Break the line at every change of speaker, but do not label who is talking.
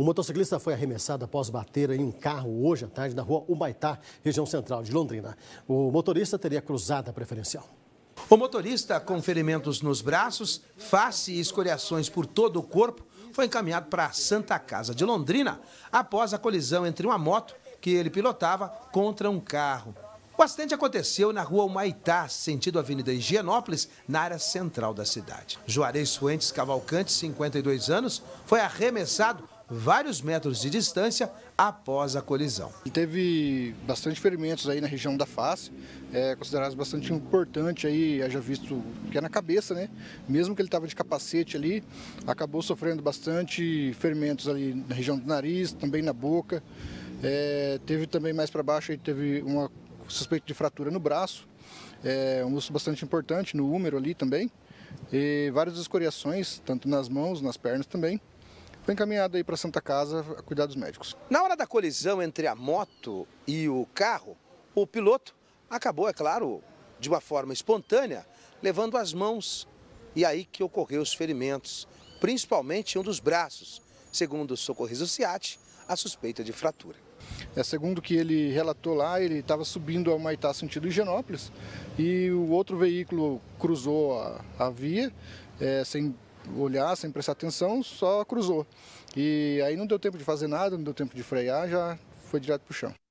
O motociclista foi arremessado após bater em um carro hoje à tarde na rua Humaitá, região central de Londrina. O motorista teria cruzada preferencial. O motorista,
com ferimentos nos braços, face e escoriações por todo o corpo, foi encaminhado para a Santa Casa de Londrina após a colisão entre uma moto que ele pilotava contra um carro. O acidente aconteceu na rua Humaitá, sentido Avenida Higienópolis, na área central da cidade. Juarez Fuentes Cavalcante, 52 anos, foi
arremessado vários metros de distância após a colisão. Teve bastante ferimentos aí na região da face, é, considerados bastante importante aí, haja visto que é na cabeça, né? Mesmo que ele estava de capacete ali, acabou sofrendo bastante ferimentos ali na região do nariz, também na boca. É, teve também mais para baixo, aí teve uma suspeita de fratura no braço, é, um osso bastante importante no húmero ali também. E várias escoriações, tanto nas mãos, nas pernas também. Foi tá encaminhado aí para Santa Casa a cuidados médicos.
Na hora da colisão entre a moto e o carro, o piloto acabou, é claro, de uma forma espontânea, levando as mãos. E aí que ocorreu os ferimentos, principalmente um dos braços.
Segundo o socorriso SIAT, a suspeita de fratura. É, segundo que ele relatou lá, ele estava subindo ao Maitá sentido Higienópolis e o outro veículo cruzou a, a via é, sem olhar, sem prestar atenção, só cruzou. E aí não deu tempo de fazer nada, não deu tempo de frear, já foi direto para o chão.